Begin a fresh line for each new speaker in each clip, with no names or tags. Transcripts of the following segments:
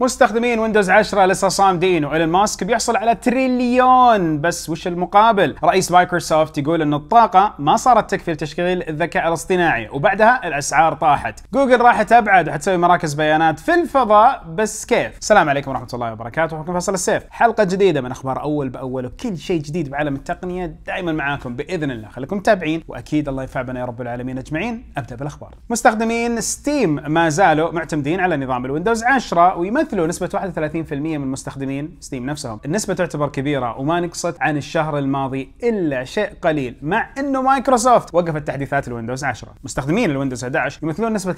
مستخدمين ويندوز 10 لسه صامدين وايلون ماسك بيحصل على تريليون بس وش المقابل؟ رئيس مايكروسوفت يقول ان الطاقة ما صارت تكفي لتشغيل الذكاء الاصطناعي وبعدها الاسعار طاحت. جوجل راحت ابعد وحتسوي مراكز بيانات في الفضاء بس كيف؟ السلام عليكم ورحمة الله وبركاته وحكم فيصل السيف، حلقة جديدة من اخبار اول باول وكل شيء جديد بعالم التقنية دائما معاكم باذن الله، خليكم متابعين واكيد الله يفعبنا يا رب العالمين اجمعين، ابدا بالاخبار. مستخدمين ستيم ما زالوا معتمدين على نظام الويندوز 10 ويمثل يمثلوا نسبة 31% من مستخدمين ستيم نفسهم النسبة تعتبر كبيرة وما نقصت عن الشهر الماضي إلا شيء قليل مع أنه مايكروسوفت وقفت تحديثات الويندوز 10 مستخدمين الويندوز 11 يمثلون نسبة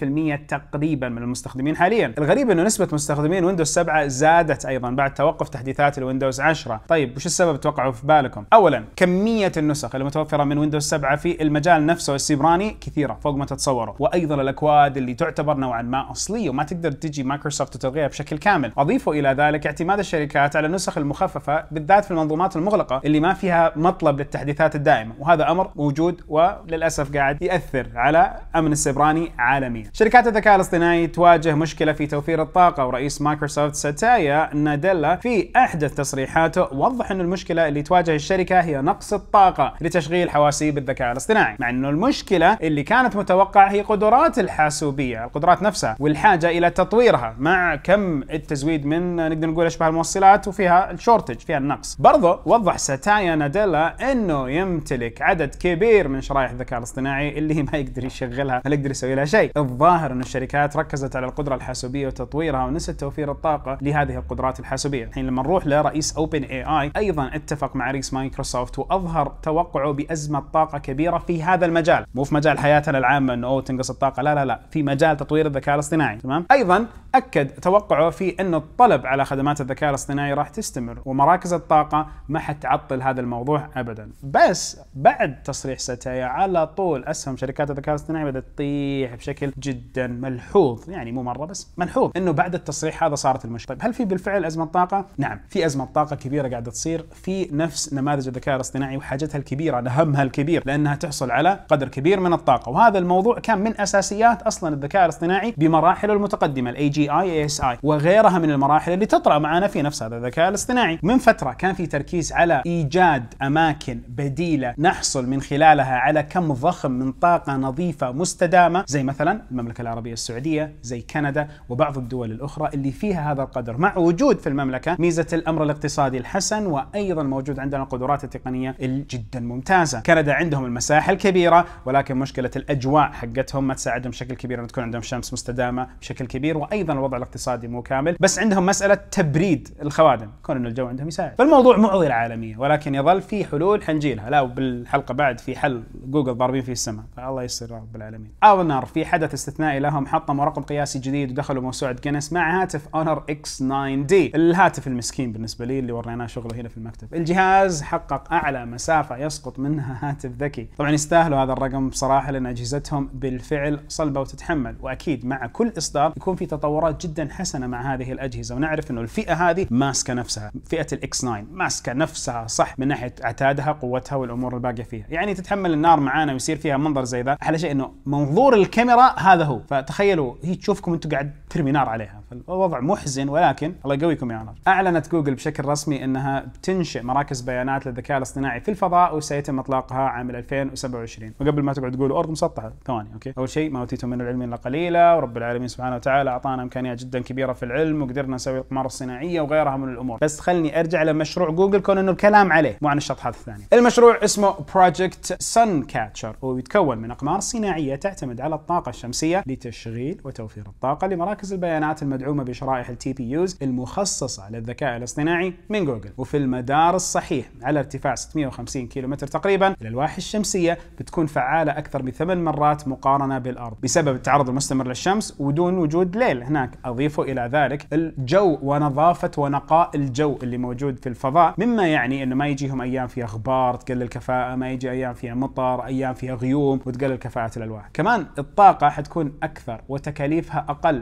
63% تقريبا من المستخدمين حاليا الغريب أنه نسبة مستخدمين ويندوز 7 زادت أيضا بعد توقف تحديثات الويندوز 10 طيب وش السبب توقعوا في بالكم أولا كمية النسخ المتوفرة من ويندوز 7 في المجال نفسه السيبراني كثيرة فوق ما تتصوروا وأيضا الأكواد اللي تعتبر نوعا ما أصلية وما تقدر تجي مايكروسوفت خط التوقيع بشكل كامل أضيفوا إلى ذلك اعتماد الشركات على النسخ المخففة بالذات في المنظومات المغلقة اللي ما فيها مطلب للتحديثات الدائمة وهذا أمر موجود وللأسف قاعد يأثر على أمن السبراني عالميا شركات الذكاء الاصطناعي تواجه مشكلة في توفير الطاقة ورئيس مايكروسوفت ساتايا ناديلا في أحدث تصريحاته وضح أن المشكلة اللي تواجه الشركة هي نقص الطاقة لتشغيل حواسيب الذكاء الاصطناعي مع أنه المشكلة اللي كانت متوقعة هي قدرات الحاسوبية القدرات نفسها والحاجة إلى تطويرها مع مع كم التزويد من نقدر نقول اشبه الموصلات وفيها الشورتج فيها النقص برضه وضح ساتايا ناديلا انه يمتلك عدد كبير من شرائح الذكاء الاصطناعي اللي ما يقدر يشغلها ولا يقدر يسوي لها شيء الظاهر ان الشركات ركزت على القدره الحاسوبيه وتطويرها ونسيت توفير الطاقه لهذه القدرات الحاسوبيه الحين لما نروح لرئيس اوبن اي اي ايضا اتفق مع رئيس مايكروسوفت واظهر توقعه بازمه طاقه كبيره في هذا المجال مو في مجال حياتنا العامه انه تنقص الطاقه لا لا لا في مجال تطوير الذكاء الاصطناعي تمام ايضا اكد زيد توقعه في أن الطلب على خدمات الذكاء الاصطناعي راح تستمر ومراكز الطاقة ما حتعطل هذا الموضوع أبدا بس بعد تصريح ستايا على طول أسهم شركات الذكاء الاصطناعي بدأت تطيح بشكل جدا ملحوظ يعني مو مرة بس ملحوظ أنه بعد التصريح هذا صارت المشكلة طيب هل في بالفعل أزمة طاقة؟ نعم في أزمة طاقة كبيرة قاعدة تصير في نفس نماذج الذكاء الاصطناعي وحاجتها الكبيرة لهمها الكبير لأنها تحصل على قدر كبير من الطاقة وهذا الموضوع كان من أساسيات أصلا الذكاء الاصطناعي بمراحله المتقدمة الاي جي اي اي وغيرها من المراحل اللي تطرا معنا في نفس هذا الذكاء الاصطناعي من فتره كان في تركيز على ايجاد اماكن بديله نحصل من خلالها على كم ضخم من طاقه نظيفه مستدامه زي مثلا المملكه العربيه السعوديه زي كندا وبعض الدول الاخرى اللي فيها هذا القدر مع وجود في المملكه ميزه الامر الاقتصادي الحسن وايضا موجود عندنا القدرات التقنيه الجدا ممتازه كندا عندهم المساحه الكبيره ولكن مشكله الاجواء حقتهم ما تساعدهم بشكل كبير ان تكون عندهم شمس مستدامه بشكل كبير وايضا الوضع اقتصادي مو كامل بس عندهم مساله تبريد الخوادم كون ان الجو عندهم يساعد فالموضوع معضله عالميه ولكن يظل في حلول حنجيلها لا وبالحلقه بعد في حل جوجل ضاربين فيه السماء فالله يسر رب العالمين اونر آه، في حدث استثنائي لهم حطموا رقم قياسي جديد ودخلوا موسوعه جينيس مع هاتف اونر اكس 9 دي الهاتف المسكين بالنسبه لي اللي وريناه شغله هنا في المكتب الجهاز حقق اعلى مسافه يسقط منها هاتف ذكي طبعا يستاهلوا هذا الرقم بصراحه لان اجهزتهم بالفعل صلبه وتتحمل واكيد مع كل اصدار يكون في تطورات جدا جدا حسنه مع هذه الاجهزه ونعرف انه الفئه هذه ماسكه نفسها فئه الاكس 9 ماسكه نفسها صح من ناحيه اعتادها قوتها والامور الباقيه فيها يعني تتحمل النار معانا ويصير فيها منظر زي ذا احلى شيء انه منظور الكاميرا هذا هو فتخيلوا هي تشوفكم انتم قاعد ترمي نار عليها فالوضع محزن ولكن الله يقويكم يا نار اعلنت جوجل بشكل رسمي انها بتنشئ مراكز بيانات للذكاء الاصطناعي في الفضاء وسيتم اطلاقها عام 2027 وقبل ما تقعد تقول ارض مسطحه ثواني اوكي اول شيء ما اوتيتم من العلم الا قليلا ورب العالمين سبحانه وتعالى اعطانا امكانيات جدا كبيره في العلم وقدرنا نسوي الاقمار الصناعيه وغيرها من الامور بس خلني ارجع لمشروع جوجل كون انه الكلام عليه مو عن الشطحات الثانيه المشروع اسمه بروجكت سن كاتشر ويتكون من اقمار صناعيه تعتمد على الطاقه الشمسيه لتشغيل وتوفير الطاقه لمراكز مراكز البيانات المدعومة بشرائح التي بي يوز المخصصة للذكاء الاصطناعي من جوجل وفي المدار الصحيح على ارتفاع 650 كيلومتر تقريبا إلى الواحة الشمسية بتكون فعالة أكثر بثمان مرات مقارنة بالأرض بسبب التعرض المستمر للشمس ودون وجود ليل هناك أضيفوا إلى ذلك الجو ونظافة ونقاء الجو اللي موجود في الفضاء مما يعني أنه ما يجيهم أيام فيها غبار تقلل الكفاءة ما يجي أيام فيها مطر أيام فيها غيوم وتقلل كفاءة الألواح كمان الطاقة حتكون أكثر وتكاليفها أقل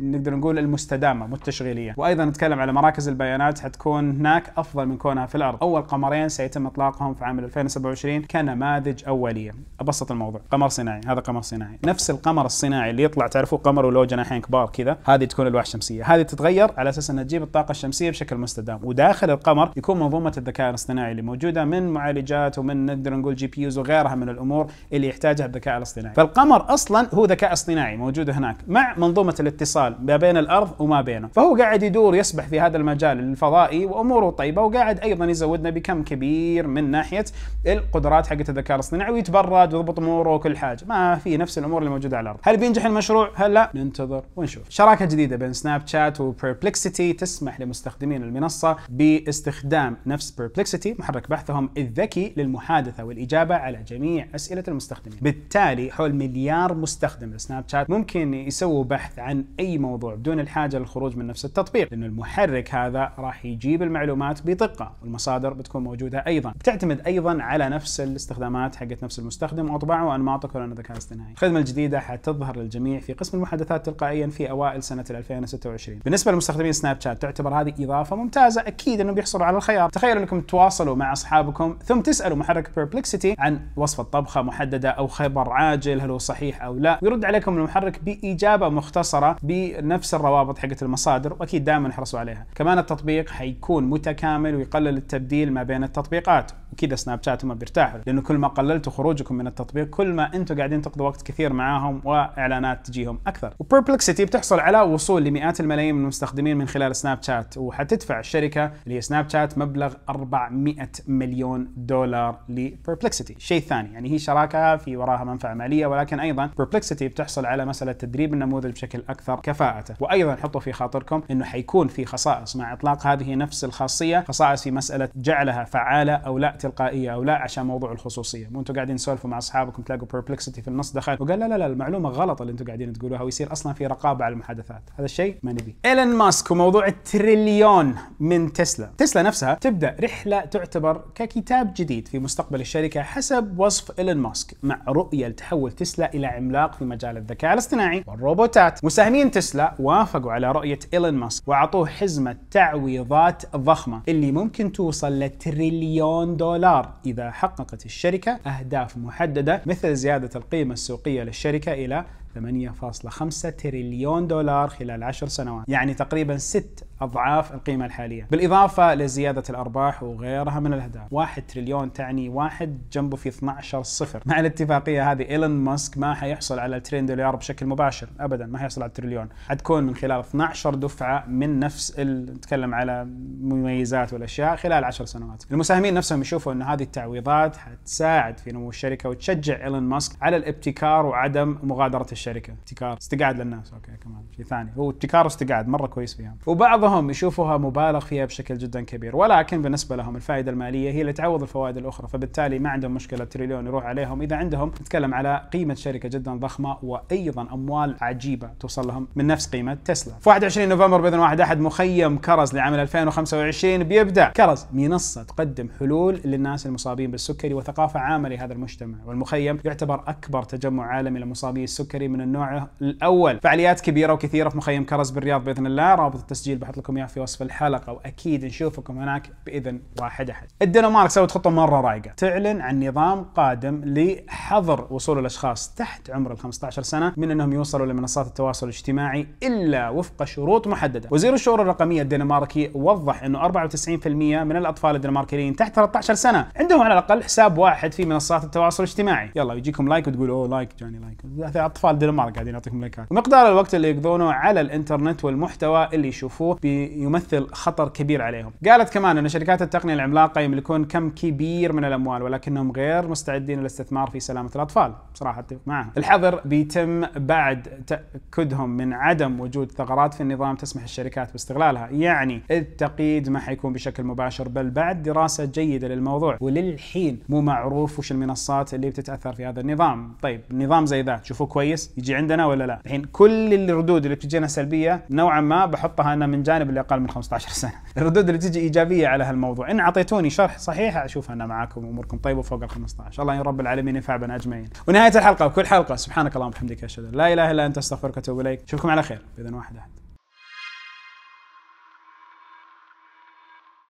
نقدر نقول المستدامه مو التشغيليه وايضا نتكلم على مراكز البيانات حتكون هناك افضل من كونها في الارض اول قمرين سيتم اطلاقهم في عام 2027 كنماذج اوليه ابسط الموضوع قمر صناعي هذا قمر صناعي نفس القمر الصناعي اللي يطلع تعرفوا قمر ولو جناحين كبار كذا هذه تكون الواح شمسيه هذه تتغير على اساس انها تجيب الطاقه الشمسيه بشكل مستدام وداخل القمر يكون منظومه الذكاء الاصطناعي اللي موجوده من معالجات ومن نقدر نقول جي بيوز وغيرها من الامور اللي يحتاجها الذكاء الاصطناعي فالقمر اصلا هو ذكاء اصطناعي موجود هناك مع منظومه الاتصال اتصال ما بين الارض وما بينه فهو قاعد يدور يسبح في هذا المجال الفضائي واموره طيبه وقاعد ايضا يزودنا بكم كبير من ناحيه القدرات حقت الذكاء الاصطناعي ويتبرد ويضبط اموره وكل حاجه ما في نفس الامور اللي موجوده على الارض هل بينجح المشروع هل لا ننتظر ونشوف شراكه جديده بين سناب شات وبربلكسيتي تسمح لمستخدمين المنصه باستخدام نفس بربلكسيتي محرك بحثهم الذكي للمحادثه والاجابه على جميع اسئله المستخدمين بالتالي حول مليار مستخدم لسناب شات ممكن يسووا بحث عن اي موضوع بدون الحاجه للخروج من نفس التطبيق لان المحرك هذا راح يجيب المعلومات بدقه والمصادر بتكون موجوده ايضا بتعتمد ايضا على نفس الاستخدامات حقت نفس المستخدم واطباعه وانماطه كلون الذكاء الاصطناعي الخدمه الجديده حتظهر للجميع في قسم المحادثات تلقائيا في اوائل سنه 2026 بالنسبه لمستخدمين سناب شات تعتبر هذه اضافه ممتازه اكيد انه بيحصلوا على الخيار تخيلوا انكم تتواصلوا مع اصحابكم ثم تسالوا محرك بيربلكسيتي عن وصفه طبخه محدده او خبر عاجل هل هو صحيح او لا ويرد عليكم المحرك باجابه مختصره بنفس الروابط حقت المصادر واكيد دائما احرصوا عليها كمان التطبيق حيكون متكامل ويقلل التبديل ما بين التطبيقات وكذا سناب شات هم بيرتاحوا لانه كل ما قللتوا خروجكم من التطبيق كل ما انتم قاعدين تقضوا وقت كثير معاهم واعلانات تجيهم اكثر وبربلكسيتي بتحصل على وصول لمئات الملايين من المستخدمين من خلال سناب شات وحتدفع الشركه اللي هي سناب شات مبلغ 400 مليون دولار لبربلكسيتي شيء ثاني يعني هي شراكه في وراها منفعه ماليه ولكن ايضا بربلكسيتي بتحصل على مساله تدريب النموذج بشكل اكثر اكثر كفاءه وايضا حطوا في خاطركم انه حيكون في خصائص مع اطلاق هذه نفس الخاصيه خصائص في مساله جعلها فعاله او لا تلقائيه او لا عشان موضوع الخصوصيه مو انتم قاعدين تسولفوا مع اصحابكم تلاقوا بيربلكسيتي في النص دخل وقال لا لا لا المعلومه غلط اللي انتم قاعدين تقولوها ويصير اصلا في رقابه على المحادثات هذا الشيء ما نبيه ايلون ماسك وموضوع التريليون من تسلا تسلا نفسها تبدا رحله تعتبر ككتاب جديد في مستقبل الشركه حسب وصف ايلون ماسك مع رؤيه لتحول تسلا الى عملاق في مجال الذكاء الاصطناعي والروبوتات مساهمين مسؤولين تسلا وافقوا على رؤية إيلون ماسك وأعطوه حزمة تعويضات ضخمة اللي ممكن توصل لتريليون دولار إذا حققت الشركة أهداف محددة مثل زيادة القيمة السوقية للشركة إلى 8.5 تريليون دولار خلال 10 سنوات يعني تقريبا 6 أضعاف القيمة الحالية بالإضافة لزيادة الأرباح وغيرها من الأهداف 1 تريليون تعني واحد جنبه في 12 صفر مع الاتفاقية هذه إيلون ماسك ما حيحصل على الترين دولار بشكل مباشر أبدا ما حيحصل على التريليون حتكون من خلال 12 دفعة من نفس نتكلم على مميزات والأشياء خلال 10 سنوات المساهمين نفسهم يشوفوا أن هذه التعويضات حتساعد في نمو الشركة وتشجع إيلون ماسك على الابتكار وعدم مغادرة الشركة الشركه ابتكار استقعد للناس اوكي كمان شيء ثاني هو ابتكار واستقعد مره كويس فيها وبعضهم يشوفها مبالغ فيها بشكل جدا كبير ولكن بالنسبه لهم الفائده الماليه هي اللي تعوض الفوائد الاخرى فبالتالي ما عندهم مشكله تريليون يروح عليهم اذا عندهم نتكلم على قيمه شركه جدا ضخمه وايضا اموال عجيبه توصل لهم من نفس قيمه تسلا في 21 نوفمبر باذن واحد احد مخيم كرز لعام 2025 بيبدا كرز منصه تقدم حلول للناس المصابين بالسكري وثقافه عامه لهذا المجتمع والمخيم يعتبر اكبر تجمع عالمي لمصابي السكري من النوع الاول فعاليات كبيره وكثيره في مخيم كرز بالرياض باذن الله رابط التسجيل بحط لكم اياه في وصف الحلقه واكيد نشوفكم هناك باذن واحد احد الدنمارك سوت خطه مره رايقه تعلن عن نظام قادم لحظر وصول الاشخاص تحت عمر ال 15 سنه من انهم يوصلوا لمنصات التواصل الاجتماعي الا وفق شروط محدده وزير الشؤون الرقميه الدنماركي وضح انه 94% من الاطفال الدنماركيين تحت 13 سنه عندهم على الاقل حساب واحد في منصات التواصل الاجتماعي يلا يجيكم لايك وتقول اوه لايك جاني لايك اطفال الدنمارك قاعدين يعطيكم لينكات مقدار الوقت اللي يقضونه على الانترنت والمحتوى اللي يشوفوه بيمثل خطر كبير عليهم قالت كمان ان شركات التقنيه العملاقه يملكون كم كبير من الاموال ولكنهم غير مستعدين للاستثمار في سلامه الاطفال بصراحه اتفق معها الحظر بيتم بعد تاكدهم من عدم وجود ثغرات في النظام تسمح الشركات باستغلالها يعني التقييد ما حيكون بشكل مباشر بل بعد دراسه جيده للموضوع وللحين مو معروف وش المنصات اللي بتتاثر في هذا النظام طيب نظام زي ذا تشوفوه كويس يجي عندنا ولا لا الحين كل الردود اللي بتجينا سلبيه نوعا ما بحطها انا من جانب اللي اقل من 15 سنه الردود اللي تجي ايجابيه على هالموضوع ان اعطيتوني شرح صحيح اشوف انا معاكم اموركم طيبه وفوق ال 15 الله يا رب العالمين ينفع بنا اجمعين ونهايه الحلقه وكل حلقه سبحانك اللهم وبحمدك اشهد لا اله الا انت استغفرك واتوب اليك اشوفكم على خير باذن واحد احد